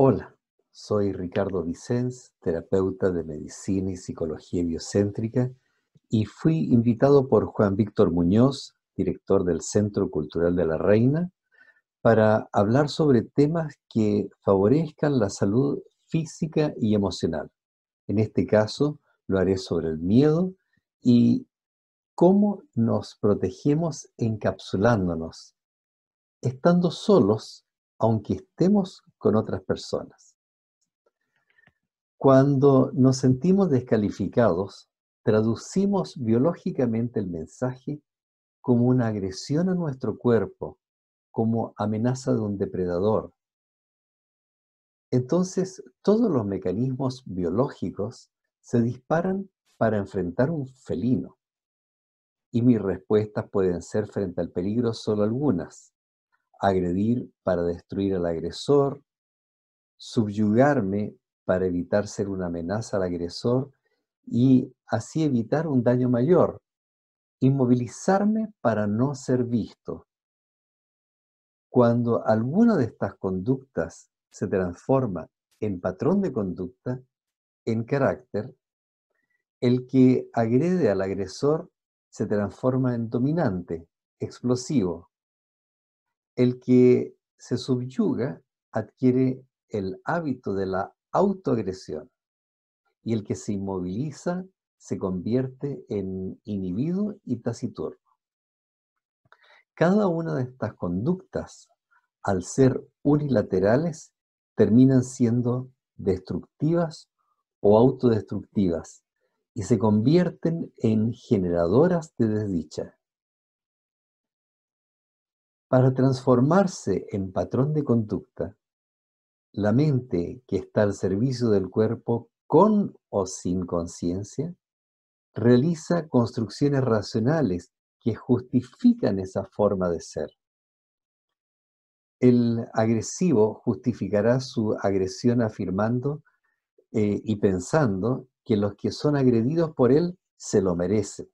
Hola, soy Ricardo Vicens, terapeuta de medicina y psicología biocéntrica, y fui invitado por Juan Víctor Muñoz, director del Centro Cultural de la Reina, para hablar sobre temas que favorezcan la salud física y emocional. En este caso, lo haré sobre el miedo y cómo nos protegemos encapsulándonos, estando solos aunque estemos con otras personas. Cuando nos sentimos descalificados, traducimos biológicamente el mensaje como una agresión a nuestro cuerpo, como amenaza de un depredador. Entonces, todos los mecanismos biológicos se disparan para enfrentar un felino. Y mis respuestas pueden ser frente al peligro solo algunas agredir para destruir al agresor, subyugarme para evitar ser una amenaza al agresor y así evitar un daño mayor, inmovilizarme para no ser visto. Cuando alguna de estas conductas se transforma en patrón de conducta, en carácter, el que agrede al agresor se transforma en dominante, explosivo, el que se subyuga adquiere el hábito de la autoagresión y el que se inmoviliza se convierte en inhibido y taciturno. Cada una de estas conductas, al ser unilaterales, terminan siendo destructivas o autodestructivas y se convierten en generadoras de desdicha. Para transformarse en patrón de conducta, la mente que está al servicio del cuerpo con o sin conciencia, realiza construcciones racionales que justifican esa forma de ser. El agresivo justificará su agresión afirmando eh, y pensando que los que son agredidos por él se lo merecen,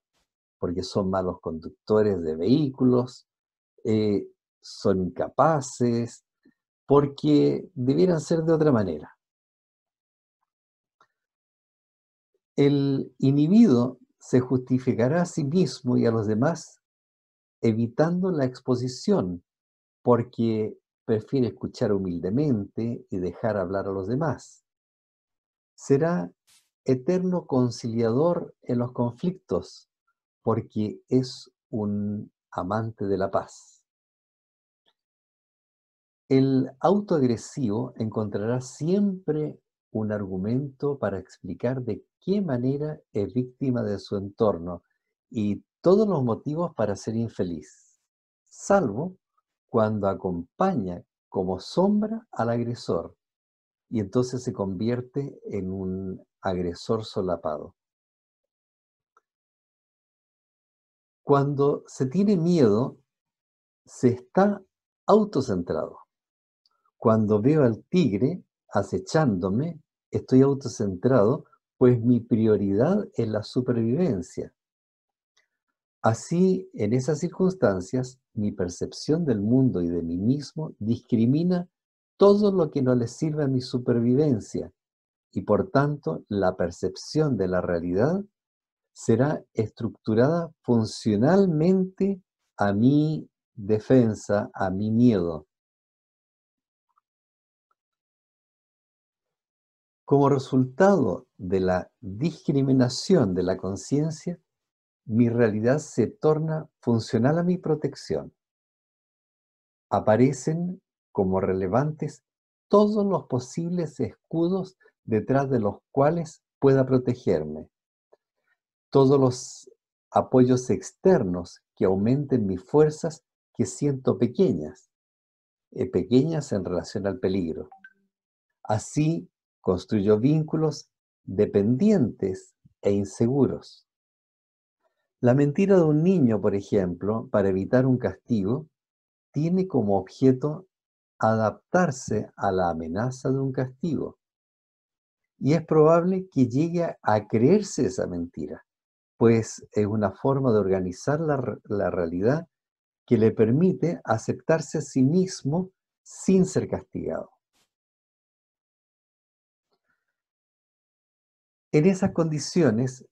porque son malos conductores de vehículos, eh, son incapaces, porque debieran ser de otra manera. El inhibido se justificará a sí mismo y a los demás evitando la exposición, porque prefiere escuchar humildemente y dejar hablar a los demás. Será eterno conciliador en los conflictos, porque es un amante de la paz. El autoagresivo encontrará siempre un argumento para explicar de qué manera es víctima de su entorno y todos los motivos para ser infeliz, salvo cuando acompaña como sombra al agresor y entonces se convierte en un agresor solapado. Cuando se tiene miedo, se está autocentrado. Cuando veo al tigre acechándome, estoy autocentrado, pues mi prioridad es la supervivencia. Así, en esas circunstancias, mi percepción del mundo y de mí mismo discrimina todo lo que no le sirve a mi supervivencia y por tanto la percepción de la realidad será estructurada funcionalmente a mi defensa, a mi miedo. Como resultado de la discriminación de la conciencia, mi realidad se torna funcional a mi protección. Aparecen como relevantes todos los posibles escudos detrás de los cuales pueda protegerme, todos los apoyos externos que aumenten mis fuerzas que siento pequeñas, eh, pequeñas en relación al peligro. Así construyó vínculos dependientes e inseguros. La mentira de un niño, por ejemplo, para evitar un castigo, tiene como objeto adaptarse a la amenaza de un castigo. Y es probable que llegue a creerse esa mentira, pues es una forma de organizar la, realidad que le permite aceptarse a sí mismo sin ser castigado. En esas condiciones,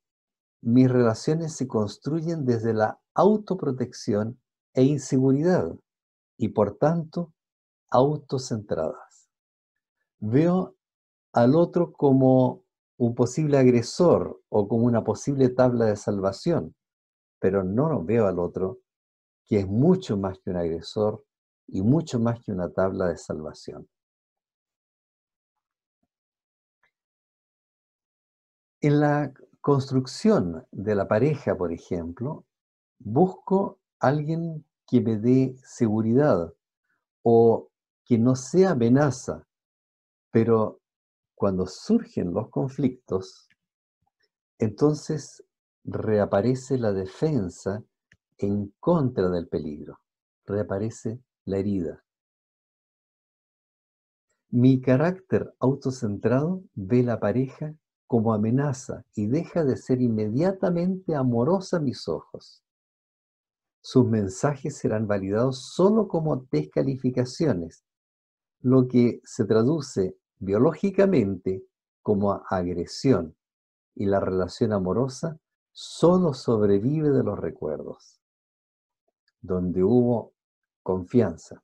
mis relaciones se construyen desde la autoprotección e inseguridad y por tanto autocentradas. Veo al otro como un posible agresor o como una posible tabla de salvación, pero no veo al otro que es mucho más que un agresor y mucho más que una tabla de salvación. En la construcción de la pareja, por ejemplo, busco alguien que me dé seguridad o que no sea amenaza, pero cuando surgen los conflictos, entonces reaparece la defensa en contra del peligro, reaparece la herida. Mi carácter autocentrado ve la pareja como amenaza y deja de ser inmediatamente amorosa a mis ojos. Sus mensajes serán validados solo como descalificaciones, lo que se traduce biológicamente como agresión y la relación amorosa solo sobrevive de los recuerdos. Donde hubo confianza,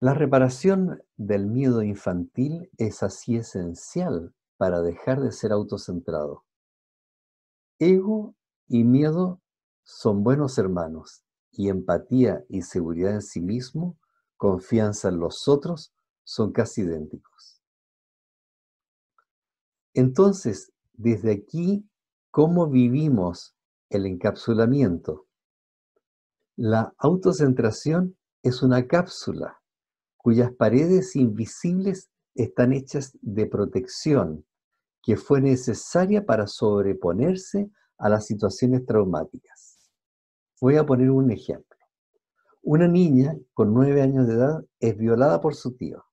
la reparación del miedo infantil es así esencial para dejar de ser autocentrado. Ego y miedo son buenos hermanos y empatía y seguridad en sí mismo, confianza en los otros, son casi idénticos. Entonces, desde aquí, ¿cómo vivimos el encapsulamiento? La autocentración es una cápsula cuyas paredes invisibles están hechas de protección que fue necesaria para sobreponerse a las situaciones traumáticas. Voy a poner un ejemplo. Una niña con nueve años de edad es violada por su tío.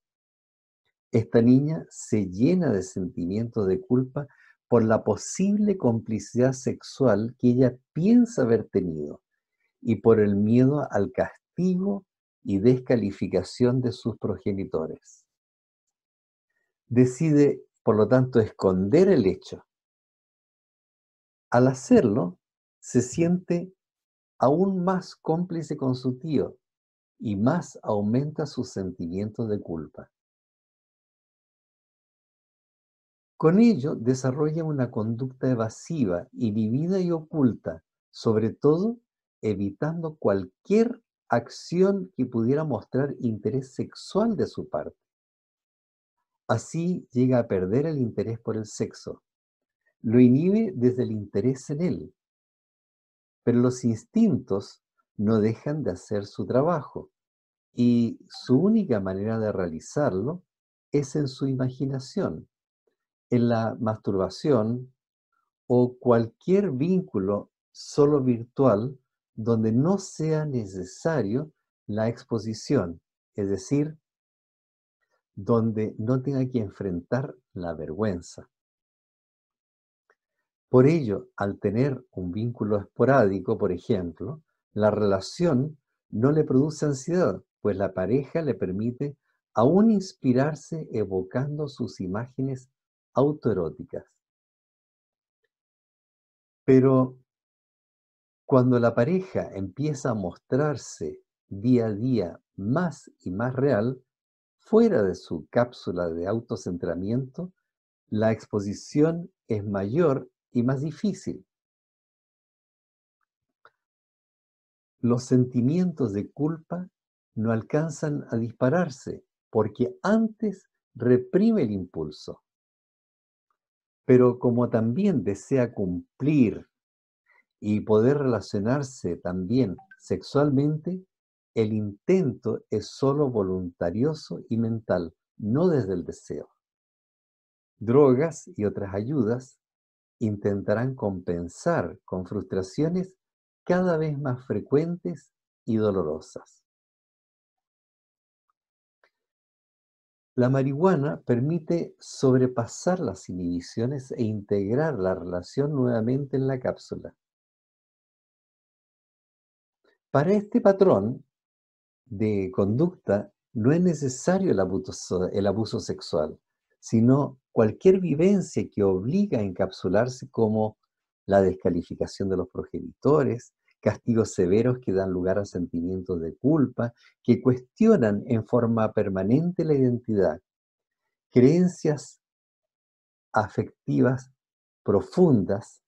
Esta niña se llena de sentimientos de culpa por la posible complicidad sexual que ella piensa haber tenido y por el miedo al castigo y descalificación de sus progenitores. Decide, por lo tanto, esconder el hecho. Al hacerlo, se siente aún más cómplice con su tío y más aumenta su sentimiento de culpa. Con ello desarrolla una conducta evasiva, inhibida y oculta, sobre todo evitando cualquier acción que pudiera mostrar interés sexual de su parte. Así llega a perder el interés por el sexo. Lo inhibe desde el interés en él. Pero los instintos no dejan de hacer su trabajo y su única manera de realizarlo es en su imaginación, en la masturbación o cualquier vínculo solo virtual donde no sea necesario la exposición, es decir, donde no tenga que enfrentar la vergüenza. Por ello, al tener un vínculo esporádico, por ejemplo, la relación no le produce ansiedad, pues la pareja le permite aún inspirarse evocando sus imágenes autoeróticas. Pero cuando la pareja empieza a mostrarse día a día más y más real, fuera de su cápsula de autocentramiento, la exposición es mayor y más difícil. Los sentimientos de culpa no alcanzan a dispararse porque antes reprime el impulso. Pero como también desea cumplir y poder relacionarse también sexualmente, el intento es solo voluntarioso y mental, no desde el deseo. Drogas y otras ayudas intentarán compensar con frustraciones cada vez más frecuentes y dolorosas. La marihuana permite sobrepasar las inhibiciones e integrar la relación nuevamente en la cápsula. Para este patrón de conducta no es necesario el abuso, sexual, sino cualquier vivencia que obliga a encapsularse como la descalificación de los progenitores, castigos severos que dan lugar a sentimientos de culpa, que cuestionan en forma permanente la identidad, creencias afectivas profundas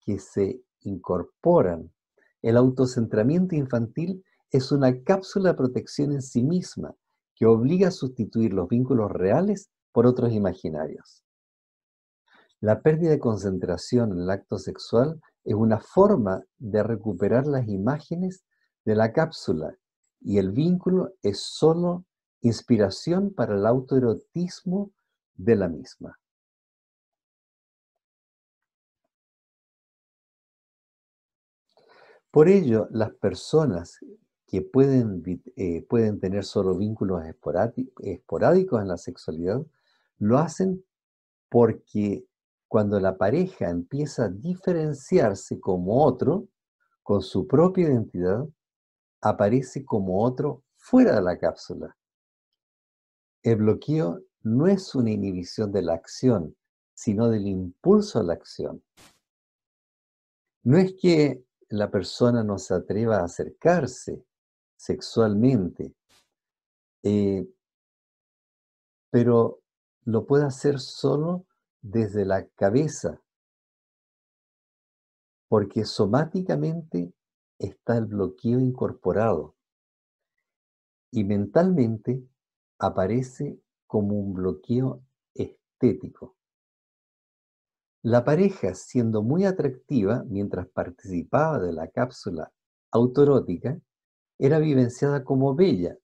que se incorporan el autocentramiento infantil es una cápsula de protección en sí misma que obliga a sustituir los vínculos reales por otros imaginarios. La pérdida de concentración en el acto sexual es una forma de recuperar las imágenes de la cápsula y el vínculo es solo inspiración para el autoerotismo de la misma. Por ello, las personas que pueden, eh, pueden tener solo vínculos esporádicos en la sexualidad, lo hacen porque cuando la pareja empieza a diferenciarse como otro, con su propia identidad, aparece como otro fuera de la cápsula. El bloqueo no es una inhibición de la acción, sino del impulso a la acción. No es que la persona no se atreva a acercarse sexualmente, eh, pero lo puede hacer solo desde la cabeza, porque somáticamente está el bloqueo incorporado y mentalmente aparece como un bloqueo estético. La pareja, siendo muy atractiva mientras participaba de la cápsula autorótica, era vivenciada como bella,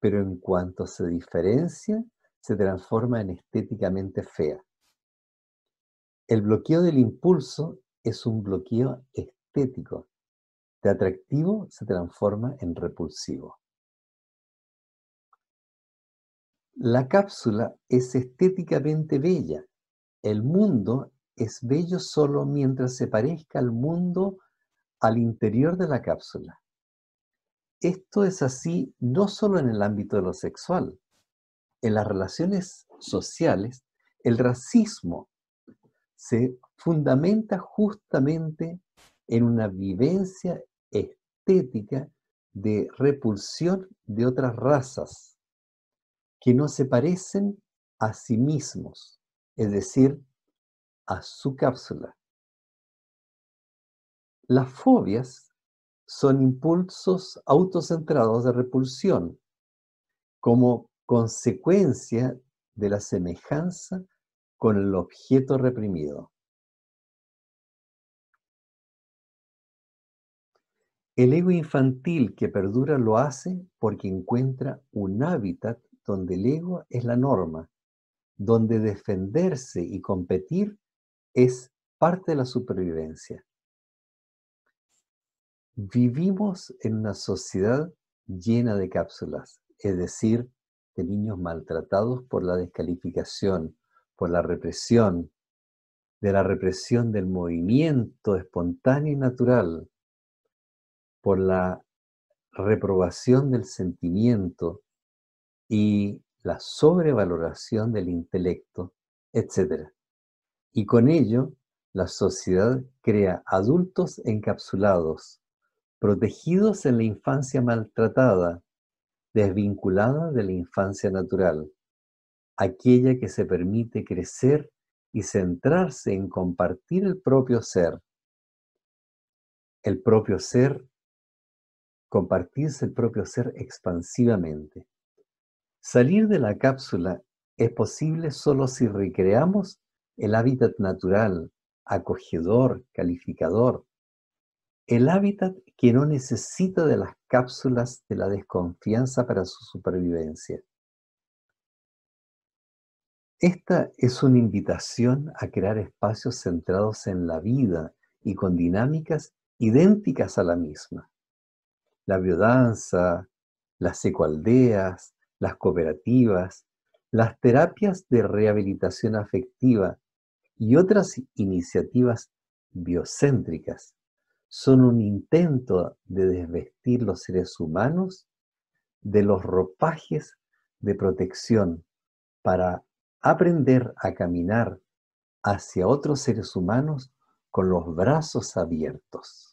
pero en cuanto se diferencia, se transforma en estéticamente fea. El bloqueo del impulso es un bloqueo estético. De atractivo se transforma en repulsivo. La cápsula es estéticamente bella, el mundo es bello solo mientras se parezca al mundo al interior de la cápsula. Esto es así no solo en el ámbito de lo sexual, en las relaciones sociales, el racismo se fundamenta justamente en una vivencia estética de repulsión de otras razas que no se parecen a sí mismos es decir, a su cápsula. Las fobias son impulsos autocentrados de repulsión como consecuencia de la semejanza con el objeto reprimido. El ego infantil que perdura lo hace porque encuentra un hábitat donde el ego es la norma donde defenderse y competir es parte de la supervivencia. Vivimos en una sociedad llena de cápsulas, es decir, de niños maltratados por la descalificación, por la represión, de la represión del movimiento espontáneo y natural, por la reprobación del sentimiento y la sobrevaloración del intelecto, etc. Y con ello, la sociedad crea adultos encapsulados, protegidos en la infancia maltratada, desvinculada de la infancia natural, aquella que se permite crecer y centrarse en compartir el propio ser. El propio ser, compartirse el propio ser expansivamente. Salir de la cápsula es posible solo si recreamos el hábitat natural, acogedor, calificador, el hábitat que no necesita de las cápsulas de la desconfianza para su supervivencia. Esta es una invitación a crear espacios centrados en la vida y con dinámicas idénticas a la misma. La biodanza, las ecoaldeas, las cooperativas, las terapias de rehabilitación afectiva y otras iniciativas biocéntricas son un intento de desvestir los seres humanos de los ropajes de protección para aprender a caminar hacia otros seres humanos con los brazos abiertos.